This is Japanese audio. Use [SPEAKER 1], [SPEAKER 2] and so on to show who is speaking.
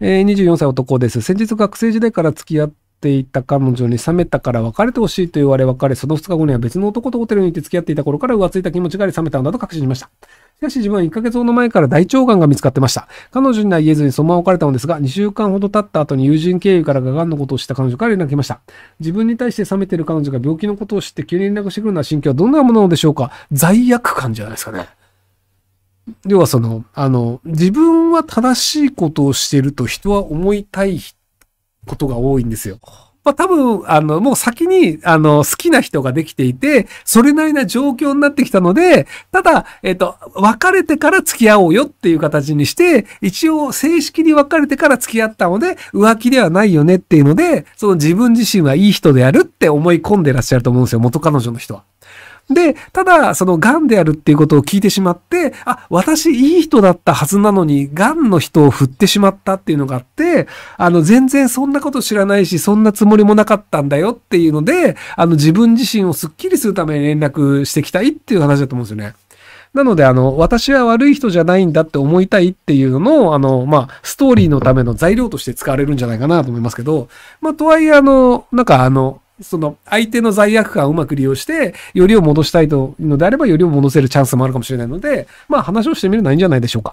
[SPEAKER 1] えー、24歳男です。先日学生時代から付き合っていた彼女に冷めたから別れてほしいと言われ別れ、その2日後には別の男とホテルに行って付き合っていた頃から浮ついた気持ちがあり冷めたんだと確信しました。しかし自分は1ヶ月ほど前から大腸がんが見つかってました。彼女には言えずにそのまま別れたのですが、2週間ほど経った後に友人経由からがンのことを知った彼女から連絡しました。自分に対して冷めてる彼女が病気のことを知って急に連絡してくるのは心境はどんなものなのでしょうか罪悪感じゃないですかね。要はその、あの、自分は正しいことをしてると人は思いたいことが多いんですよ。まあ多分、あの、もう先に、あの、好きな人ができていて、それなりな状況になってきたので、ただ、えっと、別れてから付き合おうよっていう形にして、一応正式に別れてから付き合ったので、浮気ではないよねっていうので、その自分自身はいい人であるって思い込んでらっしゃると思うんですよ、元彼女の人は。で、ただ、その癌であるっていうことを聞いてしまって、あ、私いい人だったはずなのに、癌の人を振ってしまったっていうのがあって、あの、全然そんなこと知らないし、そんなつもりもなかったんだよっていうので、あの、自分自身をスッキリするために連絡してきたいっていう話だと思うんですよね。なので、あの、私は悪い人じゃないんだって思いたいっていうのの、あの、まあ、ストーリーのための材料として使われるんじゃないかなと思いますけど、まあ、とはいえ、あの、なんかあの、その相手の罪悪感をうまく利用して、よりを戻したいというのであれば、よりを戻せるチャンスもあるかもしれないので、まあ話をしてみるのはいいんじゃないでしょうか。